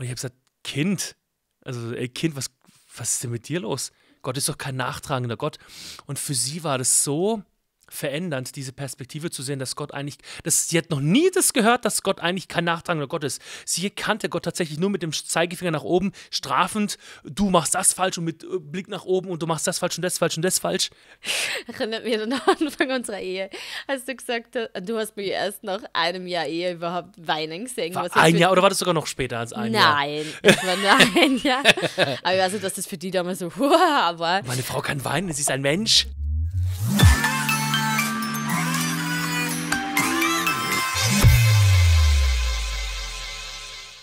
Und ich habe gesagt, Kind, also ey Kind, was, was ist denn mit dir los? Gott ist doch kein nachtragender Gott. Und für sie war das so, verändernd, diese Perspektive zu sehen, dass Gott eigentlich, dass sie hat noch nie das gehört, dass Gott eigentlich kein nachtragender Gott ist. Sie kannte Gott tatsächlich nur mit dem Zeigefinger nach oben, strafend, du machst das falsch und mit äh, Blick nach oben und du machst das falsch und das falsch und das falsch. Erinnert mich an den Anfang unserer Ehe. Hast du gesagt, äh, du hast mir erst nach einem Jahr Ehe überhaupt weinen gesehen. War ein Jahr oder war das sogar noch später als ein nein, Jahr? Nein, nein, ja. Aber ich weiß nicht, dass das für die damals so, wow, aber. Meine Frau kann weinen, sie ist ein Mensch.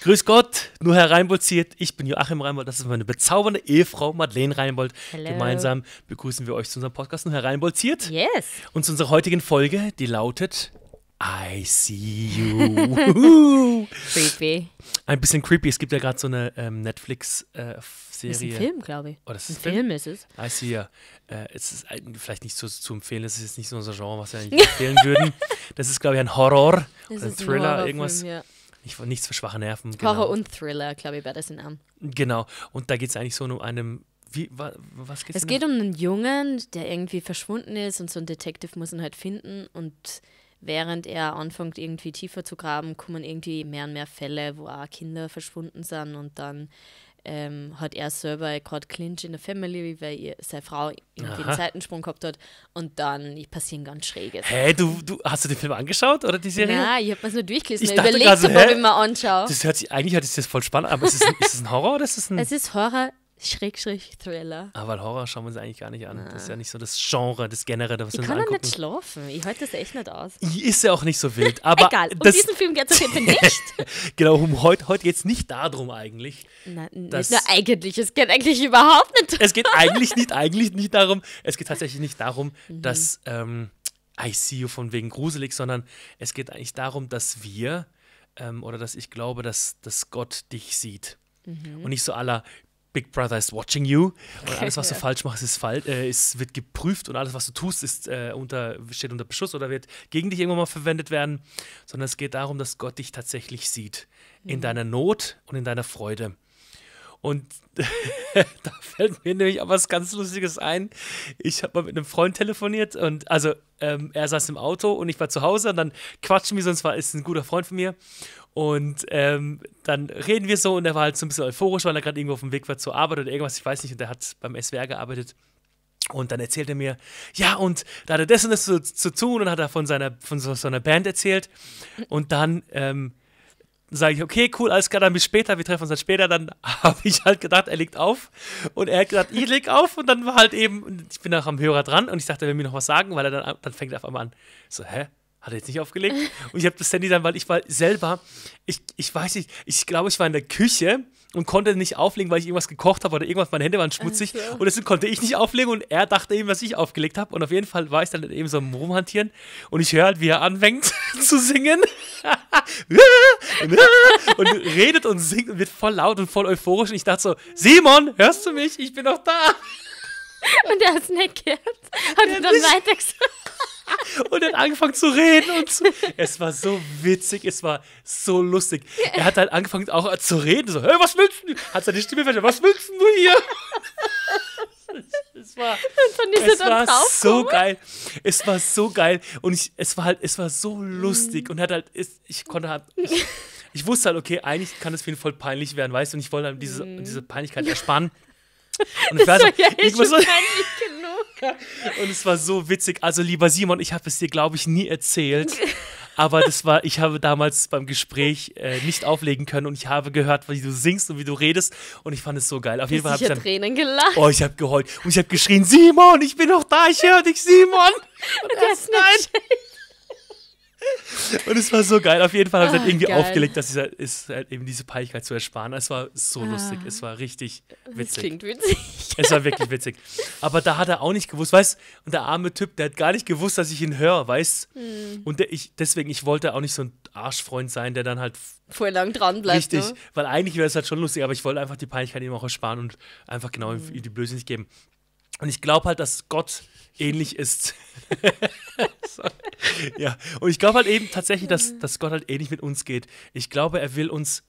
Grüß Gott, nur Herr Reinbold ziert. Ich bin Joachim Reinbold. Das ist meine bezaubernde Ehefrau Madeleine Reinbold. Hello. Gemeinsam begrüßen wir euch zu unserem Podcast Nur Herr Reinbold ziert. Yes. Und zu unserer heutigen Folge, die lautet I see you. creepy. Ein bisschen creepy. Es gibt ja gerade so eine ähm, Netflix-Serie. Äh, das ist ein Film, glaube ich. Oh, das ist ein, Film? Film? ist es. I see you. Äh, es ist ein, vielleicht nicht so zu empfehlen. Das ist jetzt nicht so unser Genre, was wir eigentlich empfehlen würden. Das ist, glaube ich, ein Horror das oder ein Thriller, ein irgendwas. Ja nicht, nichts für schwache Nerven. Horror genau. und Thriller, glaube ich, wäre das in an. Genau. Und da geht es eigentlich so um einen. Wie, wa, was geht's es geht um einen Jungen, der irgendwie verschwunden ist und so ein Detective muss ihn halt finden und während er anfängt, irgendwie tiefer zu graben, kommen irgendwie mehr und mehr Fälle, wo auch Kinder verschwunden sind und dann ähm, hat er selber gerade Clinch in der Family, weil ihr, seine Frau irgendwie einen Seitensprung gehabt hat und dann passieren ganz schräge Sachen. Hey, du, du hast du den Film angeschaut oder die Serie? Nein, ich habe mir es nur durchgelesen. Ich, überlege überlegt, also, ob ich mir anschaue. eigentlich hört sich das voll spannend an, aber ist es, ist es ein Horror oder ist es ein. Es ist Horror, Schrägstrich Thriller. Aber Horror schauen wir uns eigentlich gar nicht an. Na. Das ist ja nicht so das Genre, das Generelle, was ich wir Ich kann ja nicht schlafen. Ich halte das echt nicht aus. Ist ja auch nicht so wild. Aber Egal, um diesen Film geht es auf jeden Fall nicht. genau, um heute, heute geht es nicht darum eigentlich. Nein, nicht nur eigentlich. Es geht eigentlich überhaupt nicht darum. Es geht eigentlich nicht, eigentlich nicht darum. Es geht tatsächlich nicht darum, mhm. dass ähm, I see you von wegen gruselig, sondern es geht eigentlich darum, dass wir ähm, oder dass ich glaube, dass, dass Gott dich sieht. Mhm. Und nicht so aller, Big Brother is watching you. Und okay, alles, was du falsch machst, ist falsch, äh, ist, wird geprüft und alles, was du tust, ist, äh, unter, steht unter Beschuss oder wird gegen dich irgendwann mal verwendet werden. Sondern es geht darum, dass Gott dich tatsächlich sieht. Mhm. In deiner Not und in deiner Freude. Und da fällt mir nämlich auch was ganz Lustiges ein. Ich habe mal mit einem Freund telefoniert und also ähm, er saß im Auto und ich war zu Hause und dann quatschen wir sonst und zwar ist ein guter Freund von mir und ähm, dann reden wir so und er war halt so ein bisschen euphorisch, weil er gerade irgendwo auf dem Weg war zur Arbeit oder irgendwas, ich weiß nicht, und er hat beim SWR gearbeitet. Und dann erzählt er mir, ja, und da hat er das und das zu, zu tun und hat er von seiner, von so, so einer Band erzählt. Und dann ähm, sage ich, okay, cool, alles klar, dann bis später, wir treffen uns dann später. Dann habe ich halt gedacht, er legt auf. Und er hat gedacht, ich leg auf. Und dann war halt eben, ich bin auch am Hörer dran und ich dachte, er will mir noch was sagen, weil er dann, dann fängt er auf einmal an. So, hä? hat er jetzt nicht aufgelegt. Und ich habe das Handy dann, weil ich war selber, ich, ich weiß nicht, ich glaube, ich war in der Küche und konnte nicht auflegen, weil ich irgendwas gekocht habe oder irgendwas, meine Hände waren schmutzig okay. und deswegen konnte ich nicht auflegen und er dachte eben, was ich aufgelegt habe und auf jeden Fall war ich dann eben so am Rumhantieren und ich höre halt, wie er anfängt zu singen und redet und singt und wird voll laut und voll euphorisch und ich dachte so, Simon, hörst du mich? Ich bin noch da. Und er ist es nicht gehört. Hat er dann weiter gesagt und hat angefangen zu reden und zu, es war so witzig, es war so lustig. Er hat halt angefangen auch zu reden, so, hey, was willst du? Hat seine Stimme verstanden, was willst du hier? es war, es war so geil. Es war so geil. Und ich, es war halt, es war so lustig. Mm. Und hat halt, es, ich konnte halt, ich, ich, wusste halt, okay, eigentlich kann es für ihn voll peinlich werden, weißt du? Und ich wollte halt diese, mm. diese Peinlichkeit ersparen. Und ich das war so, ja irgendwas, schon peinlich genug. Und es war so witzig. Also, lieber Simon, ich habe es dir, glaube ich, nie erzählt. Aber das war, ich habe damals beim Gespräch äh, nicht auflegen können und ich habe gehört, wie du singst und wie du redest und ich fand es so geil. Auf jeden Fall habe ich dann, Tränen gelacht. Oh, ich habe geheult und ich habe geschrien, Simon, ich bin noch da, ich höre dich, Simon. Und das er, nein, und es war so geil. Auf jeden Fall haben sie halt ah, halt irgendwie geil. aufgelegt, dass es halt, ist, halt eben diese Peinlichkeit zu ersparen. Es war so ah, lustig. Es war richtig witzig. Es klingt witzig. Es war wirklich witzig. Aber da hat er auch nicht gewusst, weißt Und der arme Typ, der hat gar nicht gewusst, dass ich ihn höre, weißt hm. Und der, ich, deswegen, ich wollte auch nicht so ein Arschfreund sein, der dann halt. Vorher lang dran bleibt. Richtig. Ne? Weil eigentlich wäre es halt schon lustig, aber ich wollte einfach die Peinlichkeit ihm auch ersparen und einfach genau hm. die Blöße nicht geben. Und ich glaube halt, dass Gott ähnlich ist. ja, und ich glaube halt eben tatsächlich, dass, dass Gott halt ähnlich mit uns geht. Ich glaube, er will uns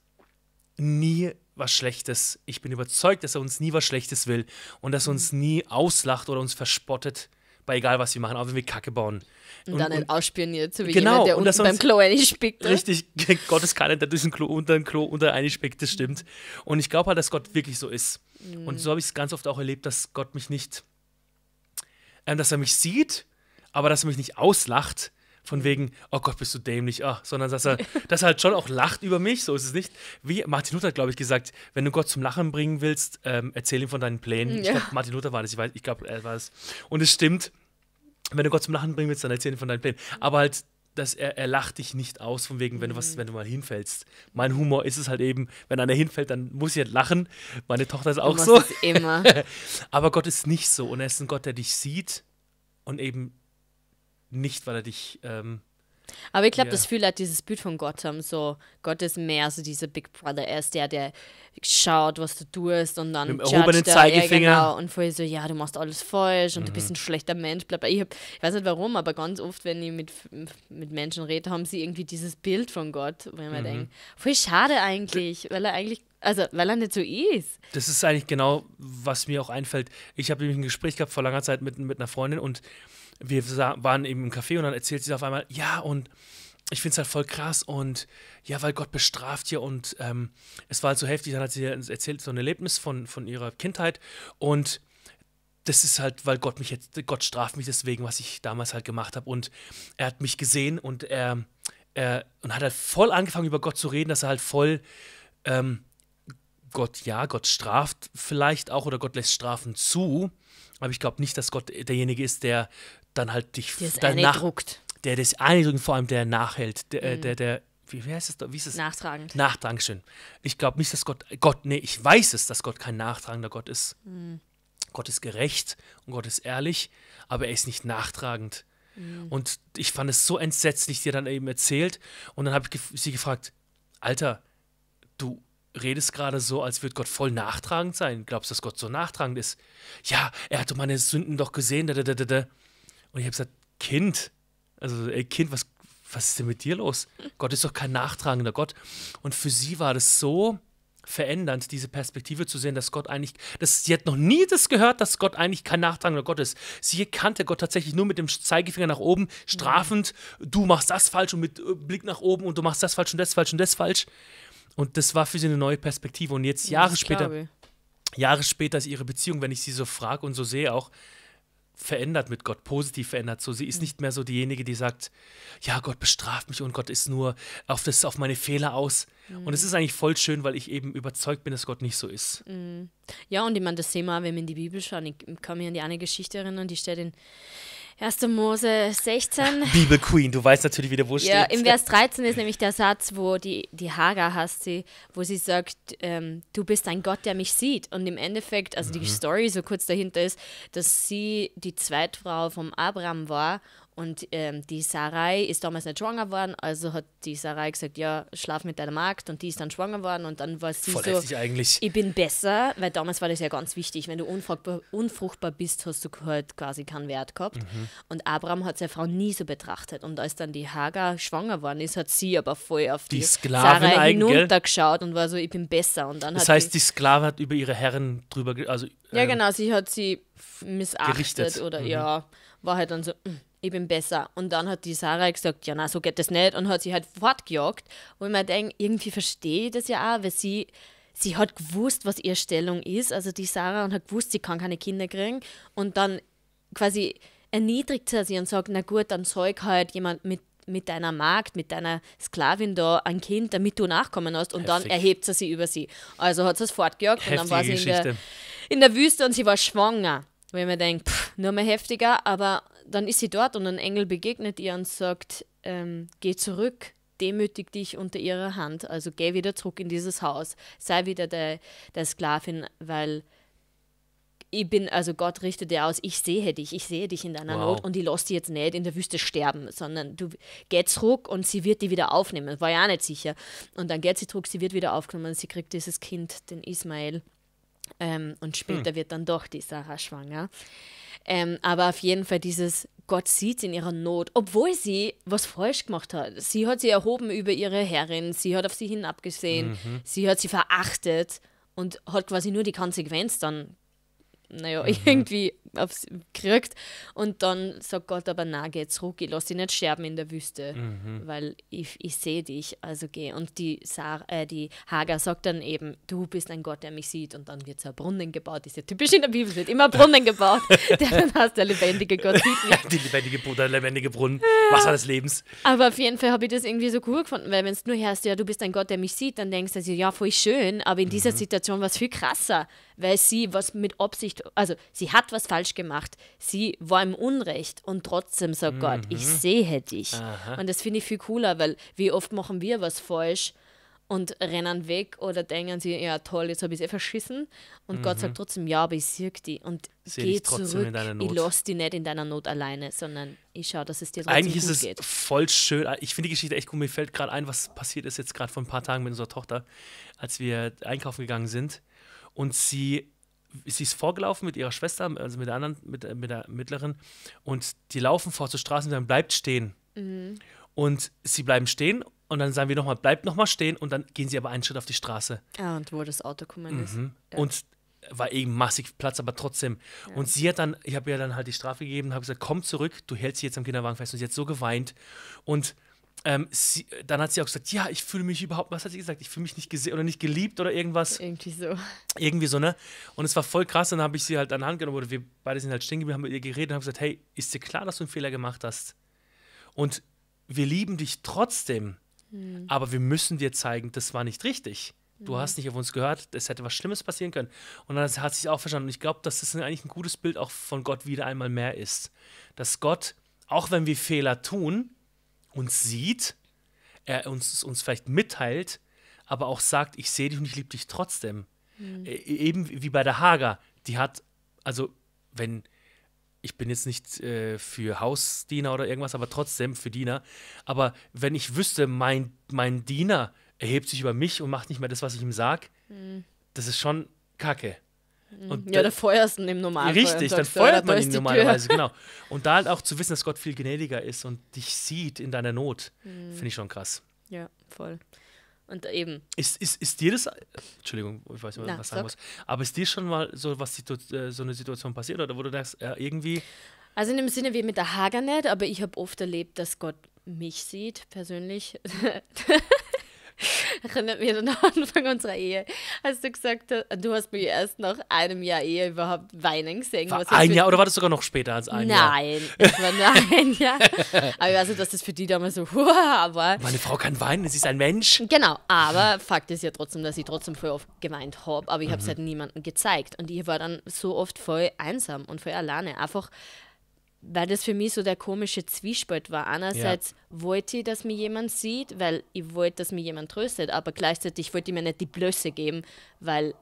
nie was Schlechtes. Ich bin überzeugt, dass er uns nie was Schlechtes will und dass er uns nie auslacht oder uns verspottet bei egal was wir machen, auch wenn wir Kacke bauen. Und, und dann ein Ausspielen jetzt, wie genau, jemand, der unten beim Klo einspickt. Ne? Richtig, Gottes kann nicht durch ein Klo unter ein Klo unter einspickt, das stimmt. Und ich glaube halt, dass Gott wirklich so ist. Mhm. Und so habe ich es ganz oft auch erlebt, dass Gott mich nicht ähm, dass er mich sieht, aber dass er mich nicht auslacht. Von wegen, oh Gott, bist du dämlich, oh, sondern dass er, dass er halt schon auch lacht über mich, so ist es nicht. Wie Martin Luther glaube ich, gesagt, wenn du Gott zum Lachen bringen willst, ähm, erzähl ihm von deinen Plänen. Ja. Ich glaube, Martin Luther war das, ich, ich glaube, er war das. Und es stimmt, wenn du Gott zum Lachen bringen willst, dann erzähl ihm von deinen Plänen. Aber halt dass er, er lacht dich nicht aus, von wegen, wenn du was, mhm. wenn du mal hinfällst. Mein Humor ist es halt eben, wenn einer hinfällt, dann muss ich halt lachen. Meine Tochter ist auch du so. Es immer. Aber Gott ist nicht so. Und er ist ein Gott, der dich sieht und eben nicht, weil er dich ähm, aber ich glaube, yeah. das fühlt halt dieses Bild von Gotham so. Gott ist mehr so dieser Big Brother. Er ist der, der schaut, was du tust und dann. Mit dem erhobenen Zeigefinger. Er, genau, und vorher so, ja, du machst alles falsch und mhm. du bist mhm. ein schlechter Mensch. Bla, bla. Ich, hab, ich weiß nicht warum, aber ganz oft, wenn ich mit, mit Menschen rede, haben sie irgendwie dieses Bild von Gott, wo ich mhm. denke, voll schade eigentlich, weil er eigentlich also, weil er nicht so ist. Das ist eigentlich genau, was mir auch einfällt. Ich habe nämlich ein Gespräch gehabt vor langer Zeit mit, mit einer Freundin und wir waren eben im Café und dann erzählt sie auf einmal, ja, und ich finde es halt voll krass und ja, weil Gott bestraft ja und ähm, es war halt so heftig, dann hat sie erzählt, so ein Erlebnis von, von ihrer Kindheit und das ist halt, weil Gott mich jetzt, Gott straft mich deswegen, was ich damals halt gemacht habe und er hat mich gesehen und er, er und hat halt voll angefangen über Gott zu reden, dass er halt voll ähm, Gott ja, Gott straft vielleicht auch oder Gott lässt Strafen zu. Aber ich glaube nicht, dass Gott derjenige ist, der dann halt dich das danach druckt. Der das eindrückt, vor allem der nachhält, der, äh, mhm. der, der wie, wie, heißt das? Wie ist es? Nachtragend. Nachtragend, schön. Ich glaube nicht, dass Gott, Gott, nee, ich weiß es, dass Gott kein nachtragender Gott ist. Mhm. Gott ist gerecht und Gott ist ehrlich, aber er ist nicht nachtragend. Mhm. Und ich fand es so entsetzlich, dir dann eben erzählt. Und dann habe ich sie gefragt, Alter, du, redest gerade so, als würde Gott voll nachtragend sein. Glaubst du, dass Gott so nachtragend ist? Ja, er hatte meine Sünden doch gesehen. Da, da, da, da. Und ich habe gesagt, Kind, also ey, Kind, was, was ist denn mit dir los? Gott ist doch kein nachtragender Gott. Und für sie war das so verändernd, diese Perspektive zu sehen, dass Gott eigentlich, dass sie hat noch nie das gehört, dass Gott eigentlich kein nachtragender Gott ist. Sie kannte Gott tatsächlich nur mit dem Zeigefinger nach oben, strafend, mhm. du machst das falsch und mit äh, Blick nach oben und du machst das falsch und das falsch und das falsch. Und das falsch. Und das war für sie eine neue Perspektive. Und jetzt Jahre später, glaube. Jahre später ist ihre Beziehung, wenn ich sie so frage und so sehe, auch verändert mit Gott, positiv verändert. So, sie ist mhm. nicht mehr so diejenige, die sagt, ja, Gott bestraft mich und Gott ist nur auf das, auf meine Fehler aus. Mhm. Und es ist eigentlich voll schön, weil ich eben überzeugt bin, dass Gott nicht so ist. Mhm. Ja, und ich meine, das sehen wir auch, wenn wir in die Bibel schauen. Ich kann mich an die eine Geschichte erinnern, die steht in 1. Mose 16. Ach, Bibel Queen, du weißt natürlich wieder, wo es ja, steht. Im Vers 13 ist nämlich der Satz, wo die, die Hagar hast sie, wo sie sagt, ähm, du bist ein Gott, der mich sieht. Und im Endeffekt, also mhm. die Story so kurz dahinter ist, dass sie die Zweitfrau vom Abraham war und ähm, die Sarai ist damals nicht schwanger geworden, also hat die Sarai gesagt, ja, schlaf mit deiner Magd und die ist dann schwanger geworden und dann war sie Voll so, eigentlich. ich bin besser, weil damals war das ja ganz wichtig, wenn du unfruchtbar, unfruchtbar bist, hast du halt quasi keinen Wert gehabt. Mhm. Und Abraham hat seine Frau nie so betrachtet und als dann die Hagar schwanger geworden ist, hat sie aber voll auf die, die Sarai hinuntergeschaut und war so, ich bin besser. Und dann das heißt, die, die Sklave hat über ihre Herren drüber, also... Äh, ja genau, sie hat sie missachtet gerichtet. oder mhm. ja, war halt dann so... Mh mm, ich bin besser. Und dann hat die Sarah halt gesagt, ja, na, so geht das nicht und hat sie halt fortgejagt. Wo ich mir denke, irgendwie verstehe ich das ja auch, weil sie, sie hat gewusst, was ihre Stellung ist, also die Sarah, und hat gewusst, sie kann keine Kinder kriegen. Und dann quasi erniedrigt sie sich und sagt, na gut, dann zeug halt jemand mit mit deiner Magd, mit deiner Sklavin da ein Kind, damit du Nachkommen hast und Heftig. dann erhebt sie sich über sie. Also hat sie es fortgejagt Heftige und dann war sie in der, in der, Wüste und sie war schwanger. Wenn man denkt, pff, nur mehr heftiger, aber dann ist sie dort und ein Engel begegnet ihr und sagt, ähm, geh zurück, demütig dich unter ihrer Hand, also geh wieder zurück in dieses Haus, sei wieder der, der Sklavin, weil ich bin, also Gott richtet dir aus, ich sehe dich, ich sehe dich in deiner wow. Not und ich lasse dich jetzt nicht in der Wüste sterben, sondern du geh zurück und sie wird dich wieder aufnehmen, war ja auch nicht sicher. Und dann geht sie zurück, sie wird wieder aufgenommen, sie kriegt dieses Kind, den Ismael. Ähm, und später hm. wird dann doch die Sarah schwanger. Ähm, aber auf jeden Fall dieses Gott sieht in ihrer Not, obwohl sie was falsch gemacht hat. Sie hat sie erhoben über ihre Herrin, sie hat auf sie hinabgesehen, mhm. sie hat sie verachtet und hat quasi nur die Konsequenz dann naja, mhm. irgendwie aufs, gekriegt. Und dann sagt Gott aber, na, geh zurück, ich lass dich nicht sterben in der Wüste, mhm. weil ich, ich sehe dich, also geh. Und die, Sarah, äh, die Hagar sagt dann eben, du bist ein Gott, der mich sieht. Und dann wird so ein Brunnen gebaut. Ist ja typisch in der Bibel, wird immer ein Brunnen gebaut. der dann heißt, der lebendige Gott sieht mich. die lebendige, der lebendige Brunnen, ja. Wasser des Lebens. Aber auf jeden Fall habe ich das irgendwie so cool gefunden, weil wenn du nur hörst, ja, du bist ein Gott, der mich sieht, dann denkst du, also, ja, voll schön, aber in mhm. dieser Situation war es viel krasser weil sie was mit Absicht, also sie hat was falsch gemacht, sie war im Unrecht und trotzdem sagt mhm. Gott, ich sehe dich. Aha. Und das finde ich viel cooler, weil wie oft machen wir was falsch und rennen weg oder denken sie, ja toll, jetzt habe ich es eh verschissen. Und mhm. Gott sagt trotzdem, ja, aber ich sehe dich und seh geh zurück. Ich lasse dich nicht in deiner Not alleine, sondern ich schaue, dass es dir trotzdem Eigentlich gut geht. Eigentlich ist es voll schön. Ah, ich finde die Geschichte echt cool, Mir fällt gerade ein, was passiert ist jetzt gerade vor ein paar Tagen mit unserer Tochter, als wir einkaufen gegangen sind und sie, sie ist vorgelaufen mit ihrer Schwester, also mit der anderen, mit, äh, mit der mittleren, und die laufen vor zur Straße und dann bleibt stehen. Mhm. Und sie bleiben stehen und dann sagen wir nochmal, bleibt nochmal stehen und dann gehen sie aber einen Schritt auf die Straße. Ja, ah, und wo das Auto kommen ist. Mhm. Ja. Und war eben massig Platz, aber trotzdem. Ja. Und sie hat dann, ich habe ihr dann halt die Strafe gegeben, habe gesagt, komm zurück, du hältst sie jetzt am Kinderwagen fest. Und sie hat so geweint. Und ähm, sie, äh, dann hat sie auch gesagt, ja, ich fühle mich überhaupt, was hat sie gesagt? Ich fühle mich nicht gesehen oder nicht geliebt oder irgendwas. Irgendwie so. Irgendwie so, ne? Und es war voll krass. Dann habe ich sie halt an die Hand genommen oder wir beide sind halt stehen geblieben, haben mit ihr geredet und haben gesagt, hey, ist dir klar, dass du einen Fehler gemacht hast? Und wir lieben dich trotzdem, mhm. aber wir müssen dir zeigen, das war nicht richtig. Du hm. hast nicht auf uns gehört, es hätte was Schlimmes passieren können. Und dann hat sie es auch verstanden. Und ich glaube, dass das eigentlich ein gutes Bild auch von Gott wieder einmal mehr ist. Dass Gott, auch wenn wir Fehler tun, uns sieht, er uns, uns vielleicht mitteilt, aber auch sagt, ich sehe dich und ich liebe dich trotzdem. Mhm. E, e, eben wie bei der Hager, die hat, also wenn, ich bin jetzt nicht äh, für Hausdiener oder irgendwas, aber trotzdem für Diener, aber wenn ich wüsste, mein, mein Diener erhebt sich über mich und macht nicht mehr das, was ich ihm sage, mhm. das ist schon Kacke. Mhm. Und ja, da, dann feuerst ihn im Normalfall. Richtig, dann feuert man ihn normalerweise, genau. Und da halt auch zu wissen, dass Gott viel gnädiger ist und dich sieht in deiner Not, mhm. finde ich schon krass. Ja, voll. Und eben. Ist, ist, ist dir das, Entschuldigung, ich weiß nicht, was ich sagen muss, aber ist dir schon mal so, was äh, so eine Situation passiert oder wo du denkst, ja, irgendwie. Also in dem Sinne wie mit der Hager nicht, aber ich habe oft erlebt, dass Gott mich sieht, persönlich. erinnert mich an den Anfang unserer Ehe, als du gesagt hast, du hast mich erst nach einem Jahr Ehe überhaupt weinen gesehen. War ein Jahr oder war das sogar noch später als ein nein, Jahr? Nein, es war nur ein Jahr. Aber ich weiß nicht, dass das für die damals so wow war. Meine Frau kann weinen, sie ist ein Mensch. Genau, aber Fakt ist ja trotzdem, dass ich trotzdem voll oft geweint habe, aber ich habe es mhm. halt niemandem gezeigt. Und ich war dann so oft voll einsam und voll alleine. Einfach weil das für mich so der komische Zwiespalt war. Einerseits ja. wollte ich, dass mir jemand sieht, weil ich wollte, dass mir jemand tröstet, aber gleichzeitig wollte ich mir nicht die Blöße geben, weil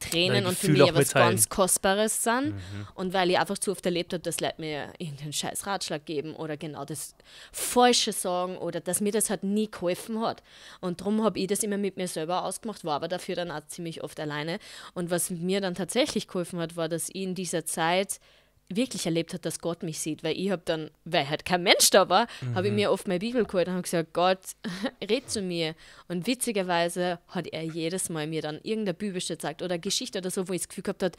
Tränen weil und für mich ja was ganz Kostbares sind. Mhm. Und weil ich einfach zu oft erlebt habe, dass Leute mir irgendeinen scheiß Ratschlag geben oder genau das Falsche sagen oder dass mir das halt nie geholfen hat. Und darum habe ich das immer mit mir selber ausgemacht, war aber dafür dann auch ziemlich oft alleine. Und was mir dann tatsächlich geholfen hat, war, dass ich in dieser Zeit wirklich erlebt hat, dass Gott mich sieht, weil ich habe dann, weil halt kein Mensch da war, mhm. habe ich mir oft meine Bibel geholt und habe gesagt, Gott, red zu mir. Und witzigerweise hat er jedes Mal mir dann irgendeine Bibelstelle gesagt oder Geschichte oder so, wo ich das Gefühl gehabt habe,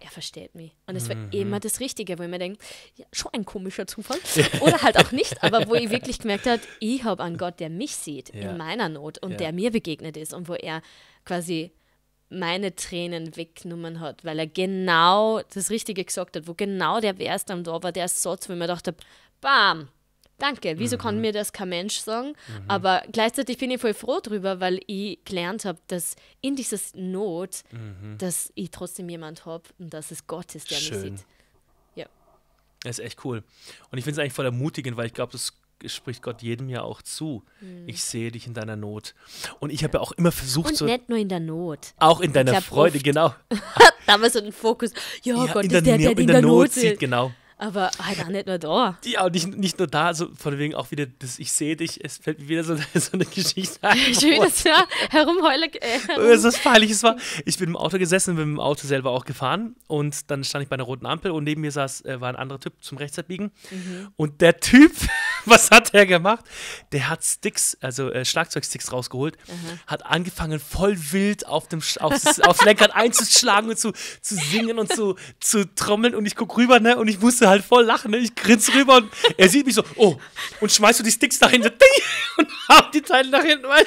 er versteht mich. Und es war mhm. immer das Richtige, wo ich mir denke, ja, schon ein komischer Zufall. Oder halt auch nicht, aber wo ich wirklich gemerkt habe, ich habe einen Gott, der mich sieht ja. in meiner Not und ja. der mir begegnet ist und wo er quasi meine Tränen weggenommen hat, weil er genau das Richtige gesagt hat, wo genau der Vers dann da war, der Satz, wo ich mir dachte, bam, danke, wieso mhm. kann mir das kein Mensch sagen? Mhm. Aber gleichzeitig bin ich voll froh drüber, weil ich gelernt habe, dass in dieser Not, mhm. dass ich trotzdem jemand habe und dass es Gott ist, der Schön. mich sieht. Ja. Das ist echt cool. Und ich finde es eigentlich voll ermutigend, weil ich glaube, das spricht Gott jedem ja auch zu. Mhm. Ich sehe dich in deiner Not. Und ich habe ja auch immer versucht und zu. Nicht nur in der Not. Auch in deiner Freude, oft. genau. da war so ein Fokus. Ja, ja Gott, ist der, der, der, in, der, der Not, sieht, genau. Aber halt auch nicht nur da. Ja, und nicht, nicht nur da, so von wegen auch wieder, das, ich sehe dich, es fällt mir wieder so, so eine Geschichte ein. Ich will das ja herumheulen. Äh, es ist peinlich, es war. Ich bin im Auto gesessen, bin im Auto selber auch gefahren und dann stand ich bei einer roten Ampel und neben mir saß, äh, war ein anderer Typ zum Rechtsabbiegen. Mhm. Und der Typ was hat er gemacht? Der hat Sticks, also äh, Schlagzeugsticks rausgeholt, mhm. hat angefangen voll wild auf dem aufs, aufs Lenkrad einzuschlagen und zu, zu singen und zu, zu trommeln und ich guck rüber, ne, und ich musste halt voll lachen, ne? ich grinse rüber und er sieht mich so, oh, und schmeißt du die Sticks nach hinten, und hab die Teile nach hinten, weißt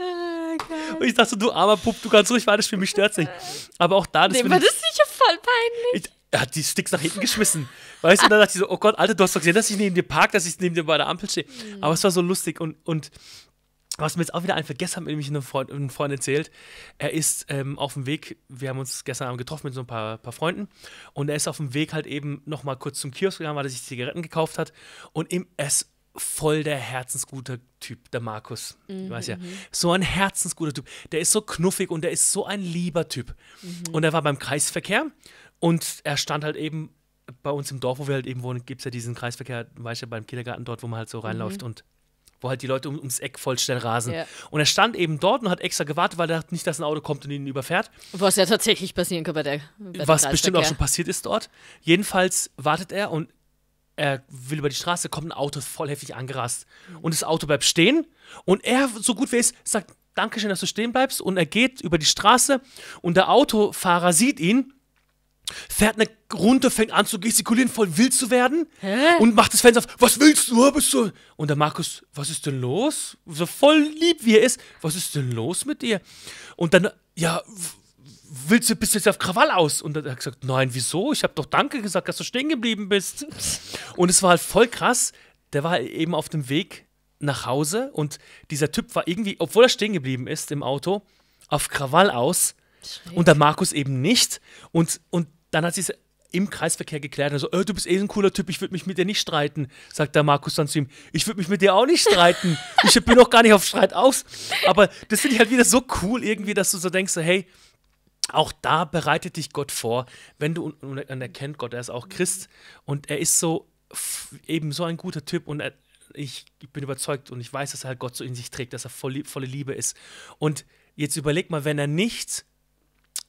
oh, Und ich dachte so, du armer Pup, du kannst ruhig weiter spielen, mich stört es nicht. Aber auch da, das Dem war das nicht voll peinlich. Ich, er hat die Sticks nach hinten geschmissen. weißt du, und dann dachte ich so, oh Gott, Alter, du hast doch gesehen, dass ich neben dir park, dass ich neben dir bei der Ampel stehe. Mhm. Aber es war so lustig und, und was mir jetzt auch wieder einfällt, gestern hat mir nämlich ein Freund, ein Freund erzählt, er ist ähm, auf dem Weg, wir haben uns gestern Abend getroffen mit so ein paar, paar Freunden und er ist auf dem Weg halt eben nochmal kurz zum Kiosk gegangen, weil er sich Zigaretten gekauft hat und im, es voll der herzensguter Typ, der Markus. Mhm, weiß ja. Mhm. So ein herzensguter Typ. Der ist so knuffig und der ist so ein lieber Typ. Mhm. Und er war beim Kreisverkehr und er stand halt eben bei uns im Dorf, wo wir halt eben wohnen, gibt es ja diesen Kreisverkehr, weißt du, ja, beim Kindergarten dort, wo man halt so reinläuft mhm. und wo halt die Leute um, ums Eck voll schnell rasen. Yeah. Und er stand eben dort und hat extra gewartet, weil er dachte nicht, dass ein Auto kommt und ihn überfährt. Was ja tatsächlich passieren kann bei der bei Was bestimmt auch schon passiert ist dort. Jedenfalls wartet er und er will über die Straße, kommt ein Auto voll heftig angerast. Und das Auto bleibt stehen. Und er, so gut wie es, sagt, Dankeschön, dass du stehen bleibst. Und er geht über die Straße und der Autofahrer sieht ihn, fährt eine Runde, fängt an zu gestikulieren, voll wild zu werden Hä? und macht das Fenster auf. Was willst du? Bist du? Und der Markus, was ist denn los? So voll lieb wie er ist. Was ist denn los mit dir? Und dann, ja, willst du, bist jetzt auf Krawall aus? Und er hat gesagt, nein, wieso? Ich habe doch Danke gesagt, dass du stehen geblieben bist. Und es war halt voll krass. Der war eben auf dem Weg nach Hause und dieser Typ war irgendwie, obwohl er stehen geblieben ist im Auto, auf Krawall aus. Schräg. Und der Markus eben nicht. Und, und dann hat sie es im Kreisverkehr geklärt. Also, oh, du bist eh ein cooler Typ, ich würde mich mit dir nicht streiten, sagt der Markus dann zu ihm. Ich würde mich mit dir auch nicht streiten. ich bin noch gar nicht auf Streit aus. Aber das finde ich halt wieder so cool irgendwie, dass du so denkst, hey, auch da bereitet dich Gott vor, wenn du und er Gott, er ist auch Christ und er ist so eben so ein guter Typ und er, ich, ich, bin überzeugt und ich weiß, dass er halt Gott so in sich trägt, dass er voll, volle Liebe ist. Und jetzt überleg mal, wenn er nicht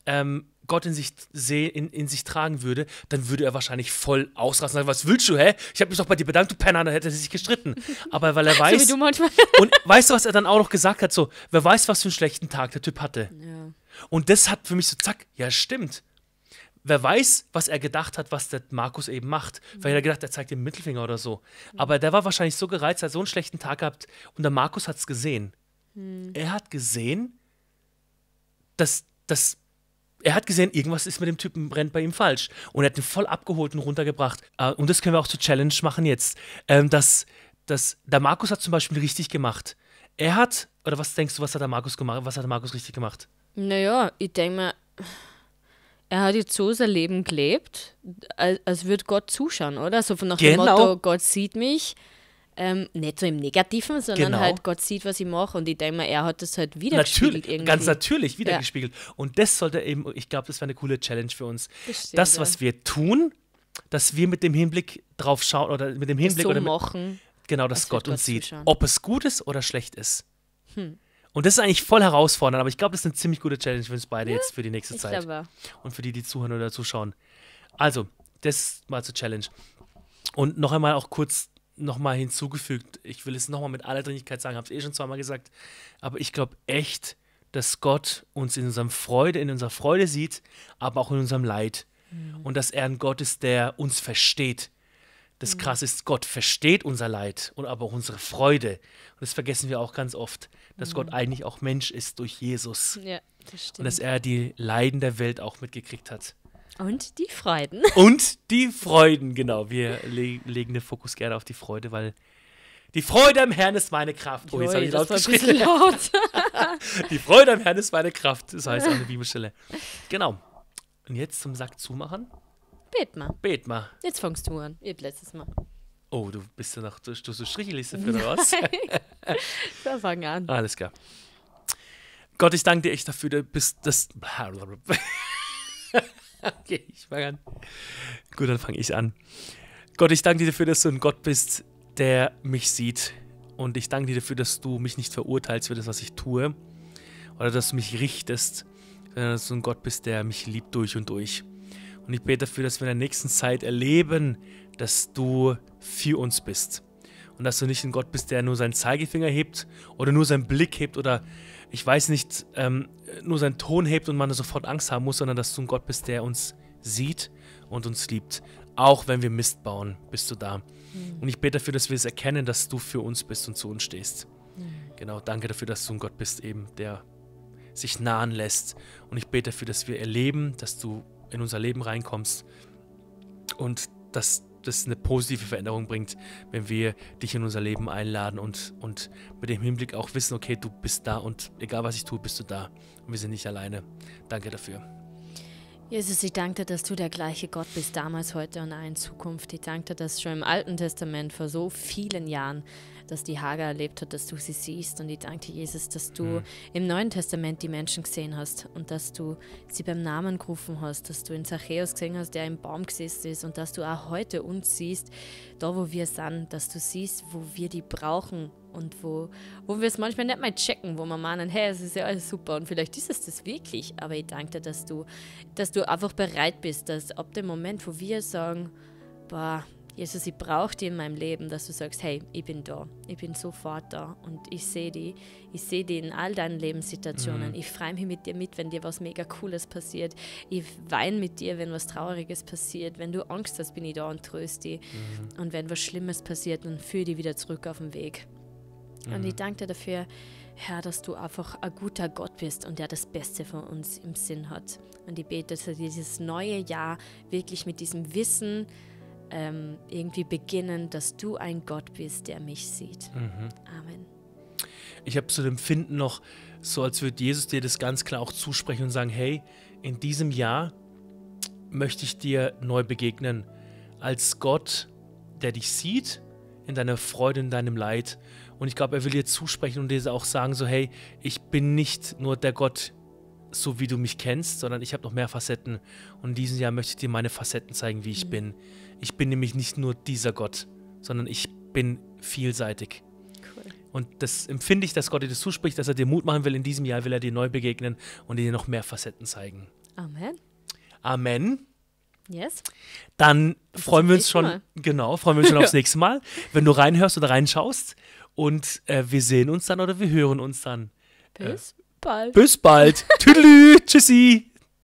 ähm, Gott in sich, in, in sich tragen würde, dann würde er wahrscheinlich voll ausrasten. Sagen, was willst du, hä? Ich habe mich doch bei dir bedankt, du Penner, dann hätte er sich gestritten. Aber weil er weiß. so und weißt du, was er dann auch noch gesagt hat? So, wer weiß, was für einen schlechten Tag der Typ hatte. Ja. Und das hat für mich so, zack, ja stimmt. Wer weiß, was er gedacht hat, was der Markus eben macht. Mhm. Vielleicht hat er gedacht, er zeigt den Mittelfinger oder so. Mhm. Aber der war wahrscheinlich so gereizt, hat so einen schlechten Tag gehabt. Und der Markus hat es gesehen. Mhm. Er hat gesehen, dass, dass er hat gesehen, irgendwas ist mit dem Typen, brennt bei ihm falsch. Und er hat ihn voll abgeholt und runtergebracht. Äh, und das können wir auch zur Challenge machen jetzt. Ähm, dass, dass der Markus hat zum Beispiel richtig gemacht. Er hat, oder was denkst du, was hat der Markus gemacht? Was hat der Markus richtig gemacht? Naja, ich denke mal, er hat jetzt so sein Leben gelebt, als, als würde Gott zuschauen, oder? So von nach genau. dem Motto, Gott sieht mich. Ähm, nicht so im Negativen, sondern genau. halt Gott sieht, was ich mache und ich denke mal, er hat das halt wiedergespiegelt natürlich, Ganz natürlich wiedergespiegelt. Ja. Und das sollte eben, ich glaube, das wäre eine coole Challenge für uns. Das, das was ja. wir tun, dass wir mit dem Hinblick drauf schauen oder mit dem Hinblick so oder mit, machen, genau, dass Gott uns Gott sieht, zuschauen. ob es gut ist oder schlecht ist. Hm. Und das ist eigentlich voll herausfordernd, aber ich glaube, das ist eine ziemlich gute Challenge für uns beide ja, jetzt für die nächste Zeit. Glaube. Und für die, die zuhören oder zuschauen. Also, das mal zur Challenge. Und noch einmal auch kurz nochmal hinzugefügt, ich will es nochmal mit aller Dringlichkeit sagen, habe es eh schon zweimal gesagt, aber ich glaube echt, dass Gott uns in unserem Freude, in unserer Freude sieht, aber auch in unserem Leid. Mhm. Und dass er ein Gott ist, der uns versteht. Das mhm. krass ist, Gott versteht unser Leid und aber auch unsere Freude. Und das vergessen wir auch ganz oft dass mhm. Gott eigentlich auch Mensch ist durch Jesus. Ja, das und dass er die Leiden der Welt auch mitgekriegt hat. Und die Freuden. Und die Freuden, genau. Wir le legen den Fokus gerne auf die Freude, weil die Freude am Herrn ist meine Kraft. Oh, jetzt habe ich laut geschrien. Laut. die Freude am Herrn ist meine Kraft, das heißt eine Bibelstelle. Genau. Und jetzt zum Sack zumachen. Bet mal. Bet mal. Jetzt fängst du an. Ihr letztes Mal. Oh, du bist ja noch, du hast eine Strichliste für Nein. was? Wir fangen an. Alles klar. Gott, ich danke dir echt dafür, du bist das. okay, ich fange an. Gut, dann fange ich an. Gott, ich danke dir dafür, dass du ein Gott bist, der mich sieht. Und ich danke dir dafür, dass du mich nicht verurteilst für das, was ich tue. Oder dass du mich richtest, sondern dass du ein Gott bist, der mich liebt durch und durch. Und ich bete dafür, dass wir in der nächsten Zeit erleben, dass du für uns bist. Und dass du nicht ein Gott bist, der nur seinen Zeigefinger hebt oder nur seinen Blick hebt oder ich weiß nicht, ähm, nur seinen Ton hebt und man sofort Angst haben muss, sondern dass du ein Gott bist, der uns sieht und uns liebt. Auch wenn wir Mist bauen, bist du da. Mhm. Und ich bete dafür, dass wir es erkennen, dass du für uns bist und zu uns stehst. Mhm. Genau, danke dafür, dass du ein Gott bist, eben, der sich nahen lässt. Und ich bete dafür, dass wir erleben, dass du in unser Leben reinkommst und dass das eine positive Veränderung bringt, wenn wir dich in unser Leben einladen und, und mit dem Hinblick auch wissen, okay, du bist da und egal was ich tue, bist du da und wir sind nicht alleine. Danke dafür. Jesus, ich danke dir, dass du der gleiche Gott bist, damals, heute und in Zukunft. Ich danke dir, dass schon im Alten Testament vor so vielen Jahren dass die Hagar erlebt hat, dass du sie siehst. Und ich danke dir, Jesus, dass du mhm. im Neuen Testament die Menschen gesehen hast und dass du sie beim Namen gerufen hast, dass du in Zachäus gesehen hast, der im Baum gesessen ist und dass du auch heute uns siehst, da wo wir sind, dass du siehst, wo wir die brauchen und wo, wo wir es manchmal nicht mal checken, wo wir meinen, hey, es ist ja alles super und vielleicht ist es das wirklich, aber ich danke dir, dass du, dass du einfach bereit bist, dass ab dem Moment, wo wir sagen, boah, Jesus, ich brauche dich in meinem Leben, dass du sagst, hey, ich bin da, ich bin sofort da und ich sehe dich, ich sehe dich in all deinen Lebenssituationen. Mhm. Ich freue mich mit dir mit, wenn dir was mega Cooles passiert. Ich weine mit dir, wenn was Trauriges passiert. Wenn du Angst hast, bin ich da und tröste dich. Mhm. Und wenn was Schlimmes passiert, dann führe dich wieder zurück auf den Weg. Mhm. Und ich mhm. danke dir dafür, Herr, dass du einfach ein guter Gott bist und der das Beste von uns im Sinn hat. Und ich bete, dass er dieses neue Jahr wirklich mit diesem Wissen, ähm, irgendwie beginnen, dass du ein Gott bist, der mich sieht. Mhm. Amen. Ich habe so ein Empfinden noch, so als würde Jesus dir das ganz klar auch zusprechen und sagen, hey, in diesem Jahr möchte ich dir neu begegnen, als Gott, der dich sieht, in deiner Freude, in deinem Leid. Und ich glaube, er will dir zusprechen und dir auch sagen, so hey, ich bin nicht nur der Gott, so wie du mich kennst, sondern ich habe noch mehr Facetten. Und in diesem Jahr möchte ich dir meine Facetten zeigen, wie ich mhm. bin, ich bin nämlich nicht nur dieser Gott, sondern ich bin vielseitig. Cool. Und das empfinde ich, dass Gott dir das zuspricht, dass er dir Mut machen will. In diesem Jahr will er dir neu begegnen und dir noch mehr Facetten zeigen. Amen. Amen. Yes. Dann das freuen wir uns schon, Mal. genau, freuen wir uns schon aufs nächste Mal, wenn du reinhörst oder reinschaust. Und äh, wir sehen uns dann oder wir hören uns dann. Bis äh, bald. Bis bald. Tüdelü. Tschüssi.